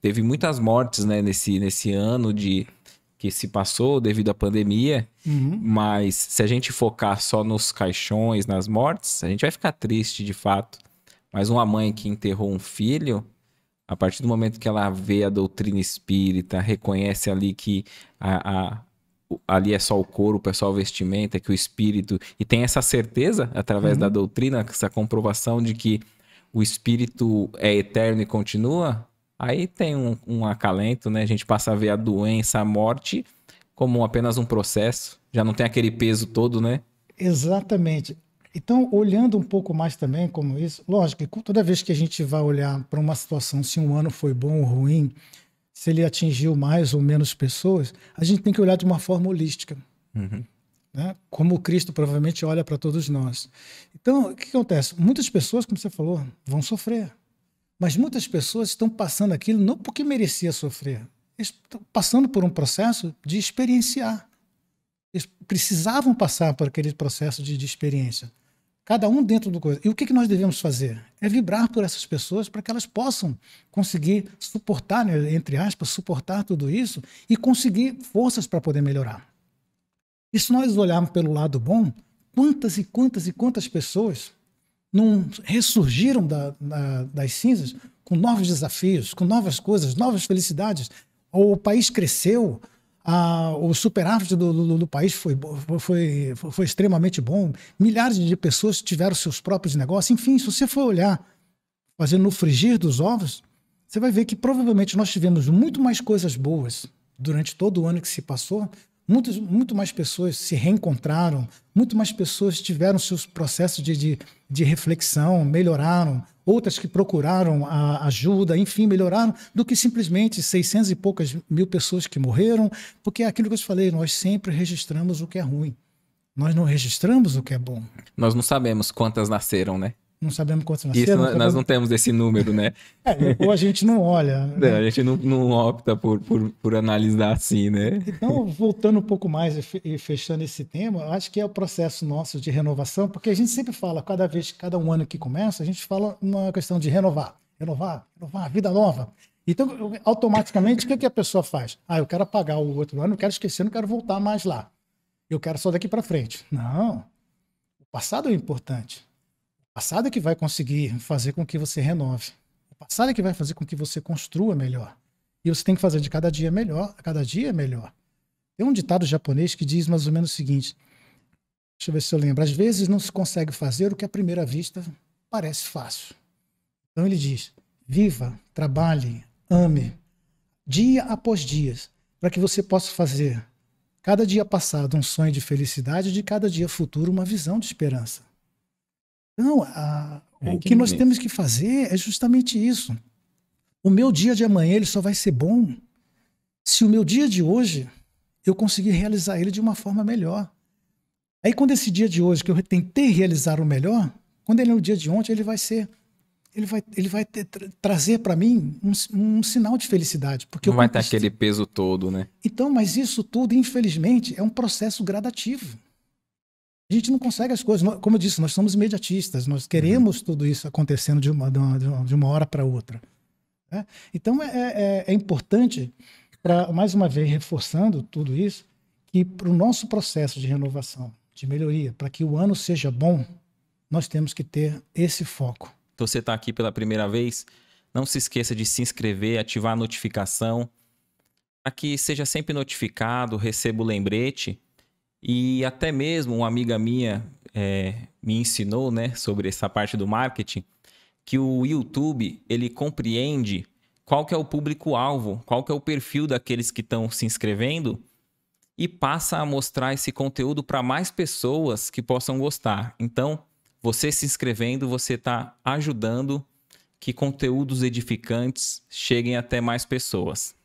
teve muitas mortes, né, nesse, nesse ano de que se passou devido à pandemia. Uhum. Mas se a gente focar só nos caixões, nas mortes, a gente vai ficar triste de fato. Mas uma mãe que enterrou um filho, a partir do momento que ela vê a doutrina espírita, reconhece ali que a, a ali é só o corpo, é só o vestimenta, é que o espírito. E tem essa certeza, através uhum. da doutrina, essa comprovação de que o espírito é eterno e continua, Aí tem um, um acalento, né? A gente passa a ver a doença, a morte como apenas um processo, já não tem aquele peso todo, né? Exatamente. Então, olhando um pouco mais também como isso, lógico toda vez que a gente vai olhar para uma situação, se um ano foi bom ou ruim, se ele atingiu mais ou menos pessoas, a gente tem que olhar de uma forma holística. Uhum. Né? Como Cristo provavelmente olha para todos nós. Então, o que acontece? Muitas pessoas, como você falou, vão sofrer. Mas muitas pessoas estão passando aquilo não porque merecia sofrer, estão passando por um processo de experienciar. Eles precisavam passar por aquele processo de, de experiência. Cada um dentro do coisa. E o que, que nós devemos fazer? É vibrar por essas pessoas para que elas possam conseguir suportar, né, entre aspas, suportar tudo isso e conseguir forças para poder melhorar. E se nós olharmos pelo lado bom, quantas e quantas e quantas pessoas não ressurgiram da, da, das cinzas com novos desafios, com novas coisas, novas felicidades. O país cresceu, a, o superávit do, do, do, país foi, foi, foi extremamente bom, milhares de pessoas tiveram seus próprios negócios. Enfim, se você for olhar, fazendo no frigir dos ovos, você vai ver que provavelmente nós tivemos muito mais coisas boas durante todo o ano que se passou Muitos, muito mais pessoas se reencontraram, muito mais pessoas tiveram seus processos de, de, de reflexão, melhoraram, outras que procuraram ajuda, enfim, melhoraram, do que simplesmente 600 e poucas mil pessoas que morreram, porque é aquilo que eu te falei, nós sempre registramos o que é ruim. Nós não registramos o que é bom. Nós não sabemos quantas nasceram, né? não sabemos quantos nasceram. Isso, não sabemos... nós não temos esse número, né? é, ou a gente não olha. Né? Não, a gente não, não opta por, por, por, analisar assim, né? Então, voltando um pouco mais e fechando esse tema, acho que é o processo nosso de renovação, porque a gente sempre fala, cada vez, cada um ano que começa, a gente fala uma questão de renovar, renovar, renovar, vida nova. Então, automaticamente, o que, que a pessoa faz? Ah, eu quero apagar o outro ano, eu quero esquecer, não quero voltar mais lá. Eu quero só daqui para frente. Não. O passado é importante passado é que vai conseguir fazer com que você renove. O passado é que vai fazer com que você construa melhor. E você tem que fazer de cada dia melhor, a cada dia é melhor. Tem um ditado japonês que diz mais ou menos o seguinte: deixa eu ver se eu lembro. Às vezes não se consegue fazer o que à primeira vista parece fácil. Então ele diz: viva, trabalhe, ame, dia após dia, para que você possa fazer cada dia passado um sonho de felicidade e de cada dia futuro uma visão de esperança. Não, a, é, o que, que nós temos que fazer é justamente isso. O meu dia de amanhã ele só vai ser bom se o meu dia de hoje eu conseguir realizar ele de uma forma melhor. Aí quando esse dia de hoje que eu tentei realizar o melhor, quando ele é o dia de ontem, ele vai ser ele vai, ele vai ter, trazer para mim um, um, sinal de felicidade. Porque Não vai ter aquele peso todo, né? Então, mas isso tudo, infelizmente, é um processo gradativo. A gente não consegue as coisas. Como eu disse, nós somos imediatistas, nós queremos uhum. tudo isso acontecendo de uma, de uma, hora para outra. Né? Então, é, é, é, é importante, pra, mais uma vez, reforçando tudo isso, que para o nosso processo de renovação, de melhoria, para que o ano seja bom, nós temos que ter esse foco. Então, você está aqui pela primeira vez, não se esqueça de se inscrever, ativar a notificação, para que seja sempre notificado, receba o lembrete e até mesmo uma amiga minha é, me ensinou, né, sobre essa parte do marketing, que o YouTube ele compreende qual que é o público-alvo, qual que é o perfil daqueles que estão se inscrevendo e passa a mostrar esse conteúdo para mais pessoas que possam gostar. Então, você se inscrevendo, você está ajudando que conteúdos edificantes cheguem até mais pessoas.